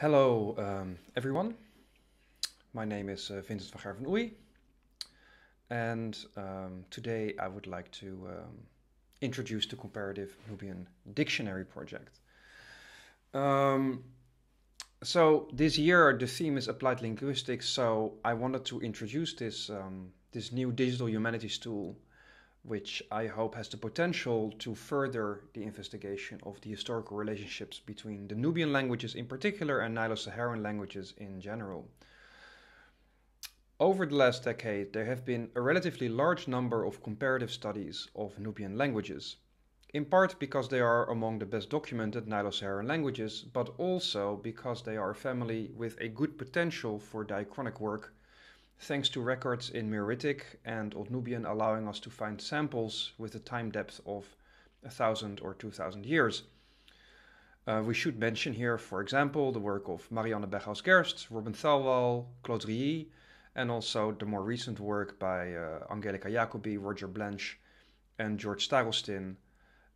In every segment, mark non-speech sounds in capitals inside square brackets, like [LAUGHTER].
Hello, um, everyone. My name is uh, Vincent van Gaar Oei, and um, today I would like to um, introduce the Comparative Nubian Dictionary Project. Um, so this year the theme is applied linguistics, so I wanted to introduce this um, this new digital humanities tool which I hope has the potential to further the investigation of the historical relationships between the Nubian languages in particular and Nilo Saharan languages in general. Over the last decade, there have been a relatively large number of comparative studies of Nubian languages, in part because they are among the best documented Nilo Saharan languages, but also because they are a family with a good potential for diachronic work thanks to records in Meritic and Old Nubian allowing us to find samples with a time depth of 1,000 or 2,000 years. Uh, we should mention here, for example, the work of Marianne Berghaus-Gerst, Robin Thalwall, Claude Rilly, and also the more recent work by uh, Angelica Jacobi, Roger Blanche, and George Starostin,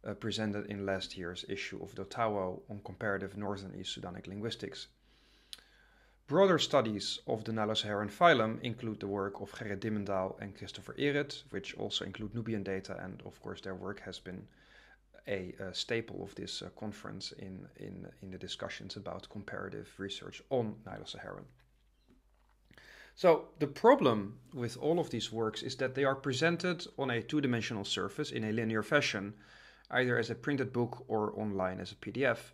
uh, presented in last year's issue of Dotawo on comparative Northern East Sudanic linguistics. Broader studies of the Nile-Saharan phylum include the work of Gerrit Dimendaal and Christopher Ehret, which also include Nubian data, and of course their work has been a, a staple of this uh, conference in, in, in the discussions about comparative research on Nilo-Saharan. So the problem with all of these works is that they are presented on a two-dimensional surface in a linear fashion, either as a printed book or online as a PDF.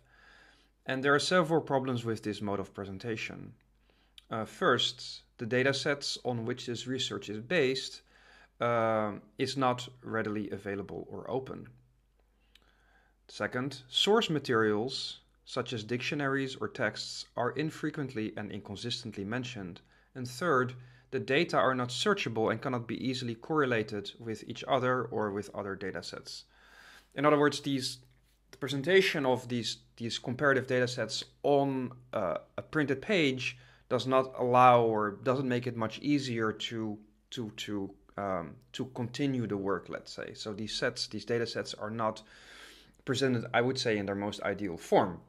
And there are several problems with this mode of presentation. Uh, first, the data sets on which this research is based uh, is not readily available or open. Second, source materials such as dictionaries or texts are infrequently and inconsistently mentioned. And third, the data are not searchable and cannot be easily correlated with each other or with other data sets. In other words, these the presentation of these these comparative sets on uh, a printed page does not allow or doesn't make it much easier to to to um, to continue the work, let's say. So these sets, these data sets are not presented, I would say, in their most ideal form.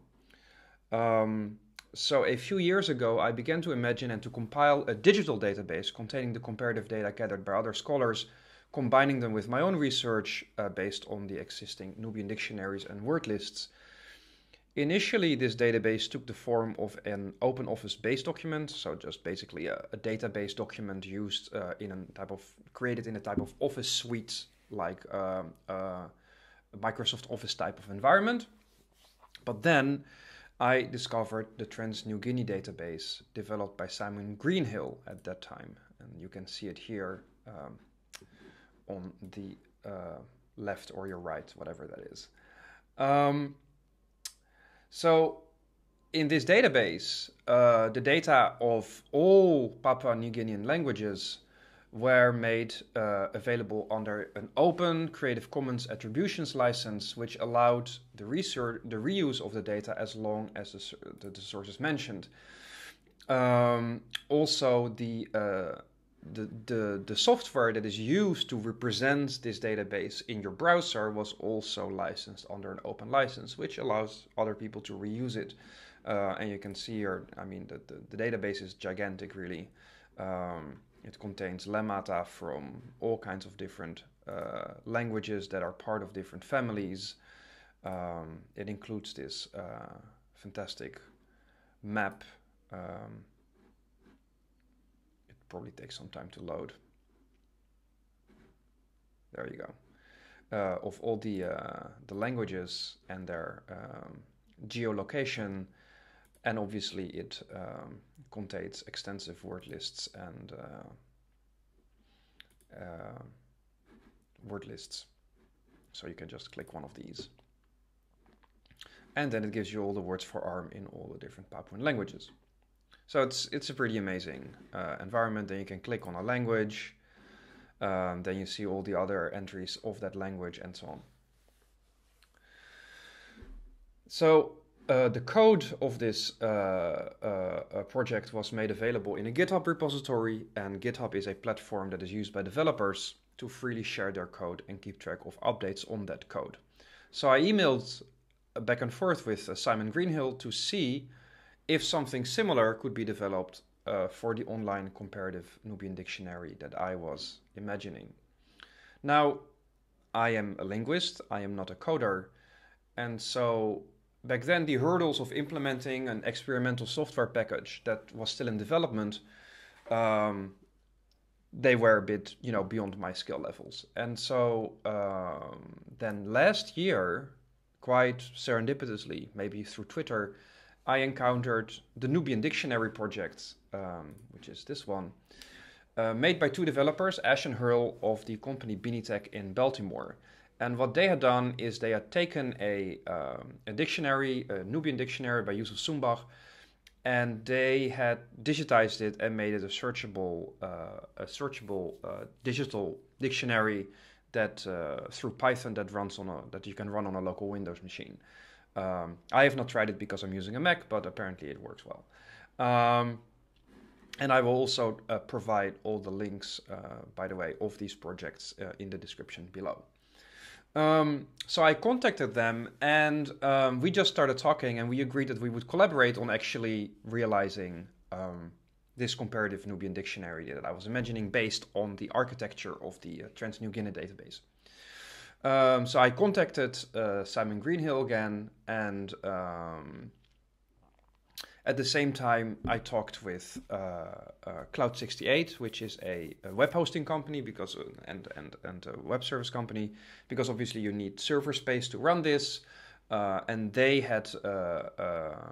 Um, so a few years ago, I began to imagine and to compile a digital database containing the comparative data gathered by other scholars, combining them with my own research uh, based on the existing Nubian dictionaries and word lists. Initially, this database took the form of an OpenOffice base document, so just basically a, a database document used uh, in a type of created in a type of Office suite, like um, uh, uh, Microsoft Office type of environment. But then I discovered the Trans New Guinea database developed by Simon Greenhill at that time, and you can see it here um, on the uh, left or your right, whatever that is. Um, so in this database, uh, the data of all Papua New Guinean languages were made uh, available under an open Creative Commons attributions license, which allowed the, research, the reuse of the data as long as the, the, sources mentioned. Um, also, the uh, the, the, the software that is used to represent this database in your browser was also licensed under an open license, which allows other people to reuse it. Uh, and you can see here, I mean, the, the, the database is gigantic, really. Um, it contains lemmata from all kinds of different uh, languages that are part of different families. Um, it includes this uh, fantastic map um, probably takes some time to load. There you go. Uh, of all the uh, the languages and their um, geolocation, and obviously it um, contains extensive word lists and uh, uh word lists. So you can just click one of these. And then it gives you all the words for ARM in all the different Papuan languages. So it's it's a pretty amazing uh, environment. Then you can click on a language. Um, then you see all the other entries of that language and so on. So uh, the code of this uh, uh, uh project was made available in a GitHub repository, and GitHub is a platform that is used by developers to freely share their code and keep track of updates on that code. So I emailed uh, back and forth with Simon Greenhill to see if something similar could be developed uh, for the online comparative Nubian dictionary that I was imagining. Now, I am a linguist, I am not a coder, and so back then the hurdles of implementing an experimental software package that was still in development um, they were a bit you know beyond my skill levels and so um, then last year quite serendipitously maybe through twitter I encountered the Nubian Dictionary project, um, which is this one, uh, made by two developers, Ash and Hurl of the company Binitech in Baltimore. And what they had done is they had taken a, um, a dictionary, a Nubian dictionary by Yusuf Sumbach, and they had digitized it and made it a searchable, uh, a searchable uh, digital dictionary that uh, through Python that runs on a, that you can run on a local Windows machine. Um, I have not tried it because I'm using a Mac, but apparently it works well. Um, and I will also uh, provide all the links, uh, by the way, of these projects uh, in the description below. Um, so I contacted them and um, we just started talking and we agreed that we would collaborate on actually realizing um, this comparative Nubian dictionary that I was imagining based on the architecture of the Trans New Guinea database. Um, so I contacted uh, Simon Greenhill again, and um, at the same time, I talked with uh, uh, Cloud68, which is a, a, web hosting company because uh, and and and a web service company because obviously you need server space to run this, uh, and they had uh,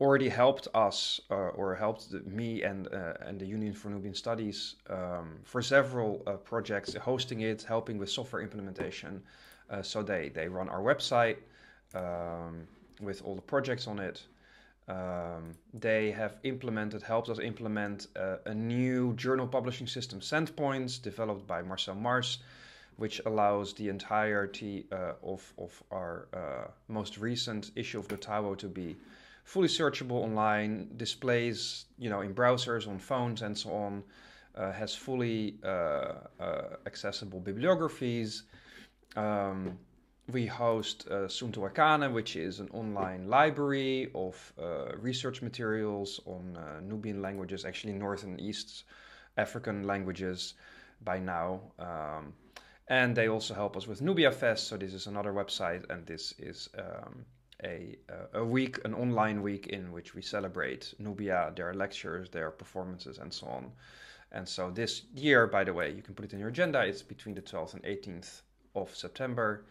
already helped us uh, or helped me and uh, and the Union for Nubian Studies um, for several uh, projects, hosting it, helping with software implementation. Uh, so they they run our website um, with all the projects on it. Um, they have implemented, helped us implement uh, a new journal publishing system, Sendpoints, developed by Marcel Mars, which allows the entirety uh, of, of our most recent issue of the Tawo to be fully searchable online, displays you know in browsers, on phones, and so on. Uh, has fully uh, uh, accessible bibliographies. Um, we host uh, Suntuakana, which is an online library of uh, research materials on uh, Nubian languages, actually North and East African languages by now. Um, and they also help us with Nubia Fest. So this is another website, and this is um, a, uh, a week, an online week in which we celebrate Nubia, their lectures, their performances, and so on. And so this year, by the way, you can put it in your agenda. It's between the 12th and 18th of September,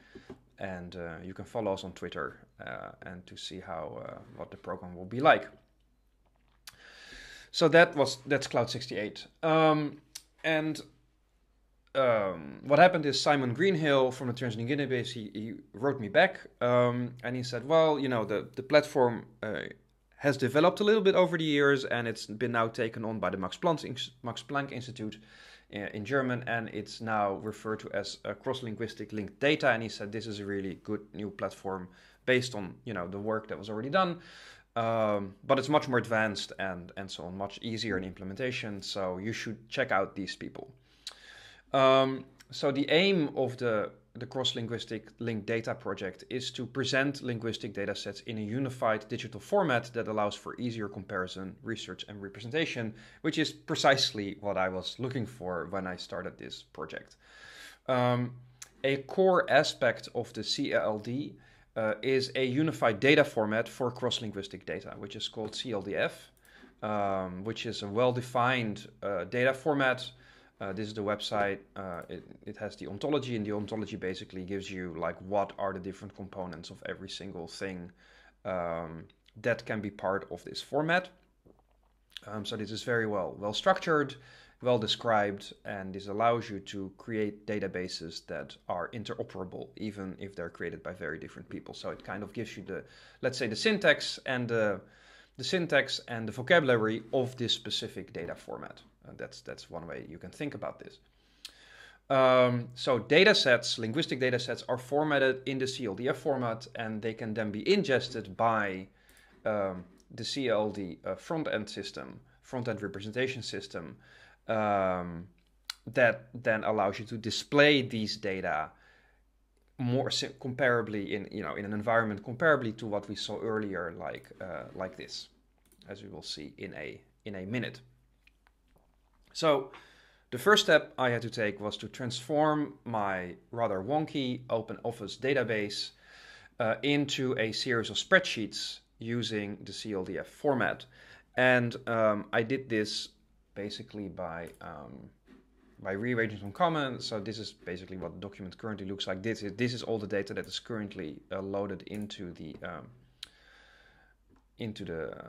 and uh, you can follow us on Twitter uh, and to see how uh, what the program will be like. So that was that's Cloud 68, um, and um, what happened is Simon Greenhill from the New Guinea base, he, he wrote me back um, and he said, well, you know, the, the platform uh, has developed a little bit over the years and it's been now taken on by the Max Planck, Max Planck Institute uh, in, German and it's now referred to as cross-linguistic linked data. And he said, this is a really good new platform based on, you know, the work that was already done. Um, but it's much more advanced and, and so on, much easier in implementation. So you should check out these people. Um, so the aim of the the cross-linguistic linked data project is to present linguistic data sets in a unified digital format that allows for easier comparison, research, and representation, which is precisely what I was looking for when I started this project. Um, a core aspect of the CLD uh, is a unified data format for cross-linguistic data, which is called CLDF, um, which is a well-defined uh, data format uh, this is the website. Uh, it, it has the ontology, and the ontology basically gives you like what are the different components of every single thing um, that can be part of this format. Um, so this is very well well structured, well described, and this allows you to create databases that are interoperable, even if they're created by very different people. So it kind of gives you the, let's say, the syntax and the the syntax and the vocabulary of this specific data format. Uh, that's that's one way you can think about this. Um, so data sets, linguistic data sets, are formatted in the CLDF format, and they can then be ingested by um, the CLD uh, front-end system, front-end representation system, um, that then allows you to display these data more sim- comparably in you know in an environment comparably to what we saw earlier, like uh, like this, as we will see in a in a minute. So, the first step I had to take was to transform my rather wonky OpenOffice database uh, into a series of spreadsheets using the CLDF format. And um, I did this basically by um, by rearranging some comments. So this is basically what the document currently looks like. This is this is all the data that is currently uh, loaded into the um, into the uh,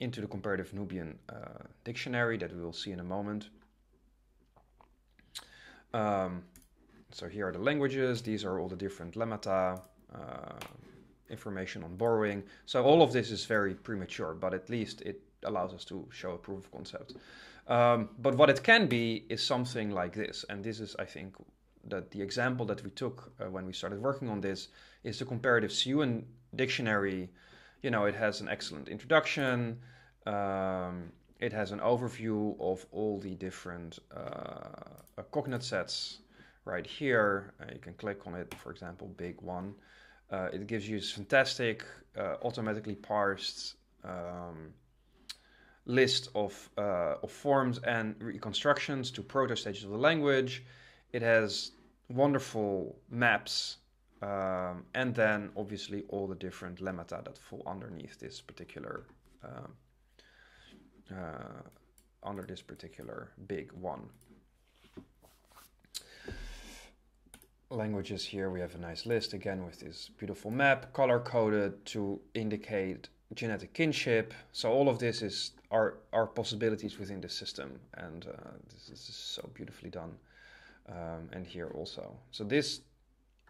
into the comparative Nubian uh, dictionary that we will see in a moment. Um, so here are the languages. These are all the different lemmata, uh, information on borrowing. So all of this is very premature, but at least it allows us to show a proof of concept. Um, but what it can be is something like this. And this is, I think, that the example that we took uh, when we started working on this is the comparative Siouan dictionary you know, it has an excellent introduction. Um, it has an overview of all the different uh, cognate sets right here. Uh, you can click on it, for example, big one. Uh, it gives you this fantastic uh, automatically parsed um, list of, uh, of forms and reconstructions to proto stages of the language. It has wonderful maps um, and then obviously all the different lemmata that fall underneath this particular um, uh, under this particular big one. Languages here we have a nice list again with this beautiful map color coded to indicate genetic kinship. So all of this is our our possibilities within the system, and uh, this, is so beautifully done. Um, and here also, so this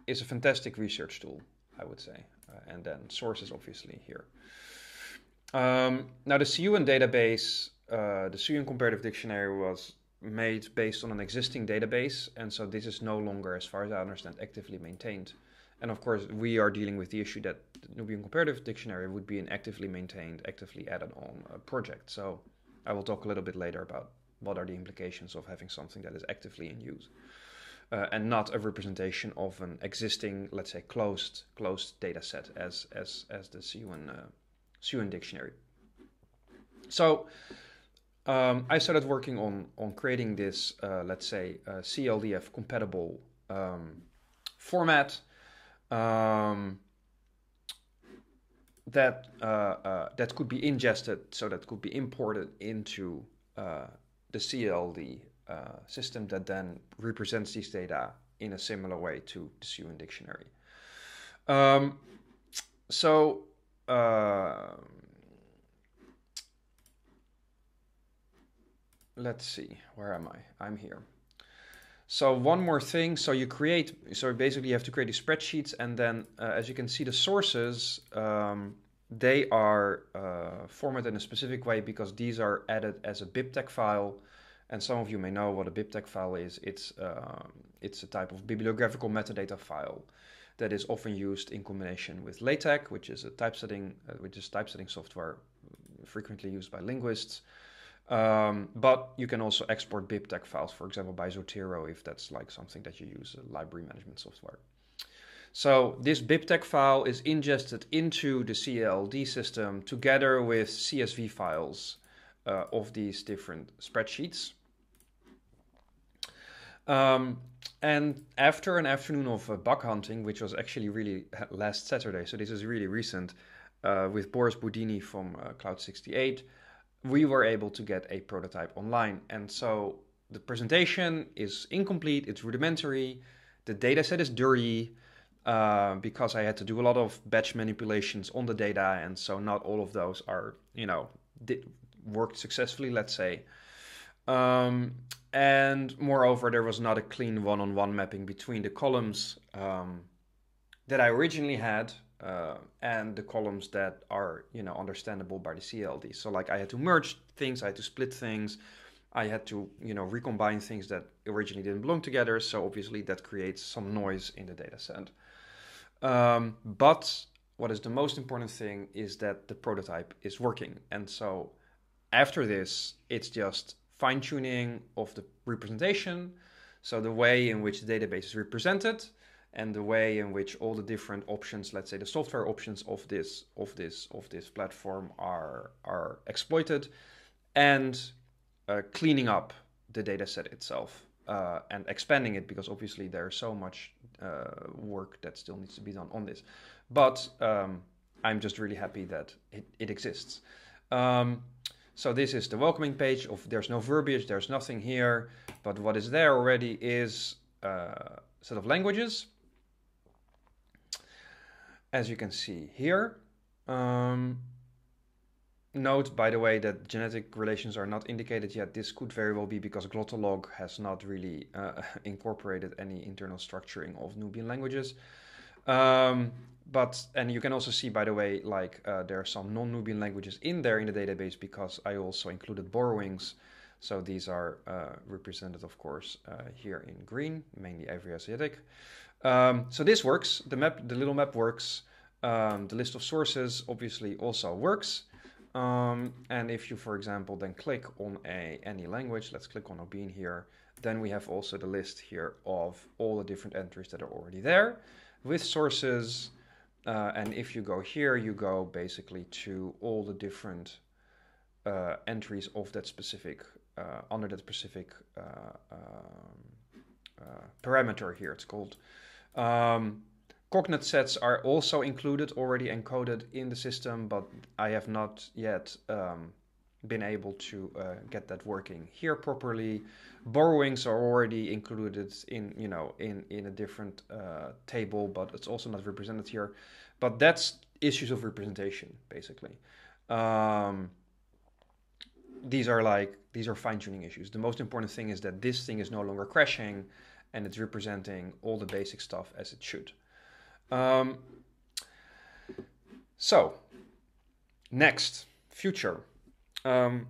is a fantastic research tool, I would say. Uh, and then sources, obviously, here. Um, now, the CUN database, uh, the CUN comparative dictionary was made based on an existing database. And so this is no longer, as far as I understand, actively maintained. And of course, we are dealing with the issue that the Nubian Comparative Dictionary would be an actively maintained, actively added on uh, project. So I will talk a little bit later about what are the implications of having something that is actively in use uh, and not a representation of an existing, let's say, closed closed data set as as as the Siwan uh, dictionary. So um, I started working on on creating this, uh, let's say, uh, CLDF compatible um, format. Um, that uh, uh, that could be ingested, so that could be imported into uh, the CLD uh, system that then represents these data in a similar way to the human dictionary. Um, so uh, let's see, where am I? I'm here. So one more thing. So you create. So basically, you have to create these spreadsheets, and then uh, as you can see, the sources um, they are uh, formatted in a specific way because these are added as a BibTeX file and some of you may know what a BibTeX file is. It's, uh, it's a type of bibliographical metadata file that is often used in combination with LaTeX, which is a typesetting, uh, which is typesetting software frequently used by linguists. Um, but you can also export BibTeX files, for example, by Zotero, if that's like something that you use, a library management software. So this BibTeX file is ingested into the CLD system together with CSV files uh, of these different spreadsheets. Um, and after an afternoon of uh, buck hunting, which was actually really last Saturday, so this is really recent, uh, with Boris Budini from uh, Cloud68, we were able to get a prototype online. And so the presentation is incomplete, it's rudimentary, the dataset is dirty. Uh, because I had to do a lot of batch manipulations on the data, and so not all of those are, you know, worked successfully. Let's say, um, and moreover, there was not a clean one-on-one mapping between the columns um, that I originally had uh, and the columns that are, you know, understandable by the CLD. So like I had to merge things, I had to split things, I had to, you know, recombine things that originally didn't belong together. So obviously that creates some noise in the data set. Um, but what is the most important thing is that the prototype is working. And so after this, it's just fine tuning of the representation. So the way in which the database is represented and the way in which all the different options, let's say the software options of this of this of this platform are are exploited, and uh, cleaning up the data set itself uh, and expanding it because obviously there's so much uh, work that still needs to be done on this. But um, I'm just really happy that it, it exists. Um, so this is the welcoming page of there's no verbiage, there's nothing here, but what is there already is a set of languages. As you can see here. Um, note, by the way, that genetic relations are not indicated yet. This could very well be because Glottolog has not really uh, [LAUGHS] incorporated any internal structuring of Nubian languages. Um, but and you can also see by the way like uh, there are some non-nubian languages in there in the database because i also included borrowings so these are uh, represented of course uh, here in green mainly every asiatic um, so this works the map the little map works um, the list of sources obviously also works um, and if you for example then click on a any language let's click on obin here then we have also the list here of all the different entries that are already there with sources uh, and if you go here, you go basically to all the different uh, entries of that specific, uh, under that specific uh, um, uh, parameter here, it's called. Um, cognate sets are also included, already encoded in the system, but I have not yet um, been able to uh, get that working here properly. Borrowings are already included in you know in in a different uh, table, but it's also not represented here. But that's issues of representation basically. Um, these are like these are fine tuning issues. The most important thing is that this thing is no longer crashing, and it's representing all the basic stuff as it should. Um, so next future um,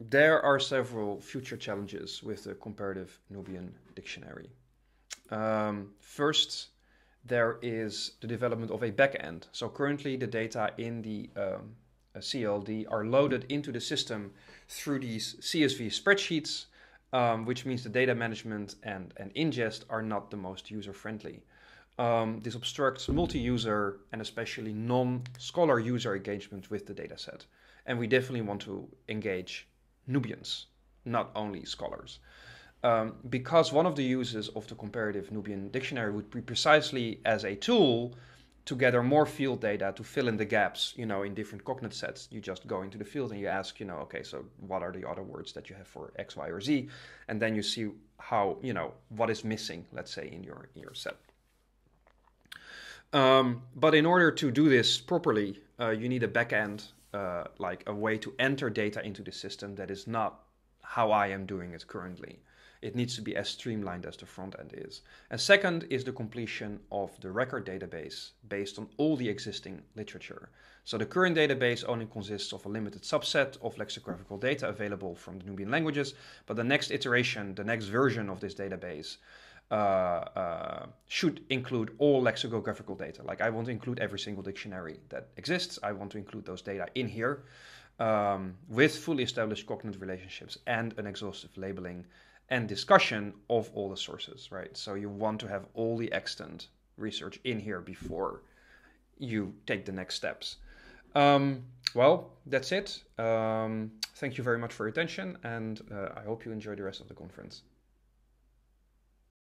there are several future challenges with the comparative Nubian dictionary. Um, first, there is the development of a backend. So currently, the data in the um, uh, CLD are loaded into the system through these CSV spreadsheets, um, which means the data management and, and ingest are not the most user friendly. Um, this obstructs multi user and especially non scholar user engagement with the dataset and we definitely want to engage Nubians, not only scholars. Um, because one of the uses of the comparative Nubian dictionary would be precisely as a tool to gather more field data to fill in the gaps, you know, in different cognate sets. You just go into the field and you ask, you know, okay, so what are the other words that you have for X, Y, or Z? And then you see how, you know, what is missing, let's say, in your in your set. Um, but in order to do this properly, uh, you need a backend uh, like a way to enter data into the system that is not how I am doing it currently. It needs to be as streamlined as the front end is. And second is the completion of the record database based on all the existing literature. So the current database only consists of a limited subset of lexicographical data available from the Nubian languages, but the next iteration, the next version of this database, uh, uh, should include all lexicographical data. Like I want to include every single dictionary that exists. I want to include those data in here um, with fully established cognitive relationships and an exhaustive labeling and discussion of all the sources, right? So you want to have all the extant research in here before you take the next steps. Um, well, that's it. Um, thank you very much for your attention, and uh, I hope you enjoy the rest of the conference.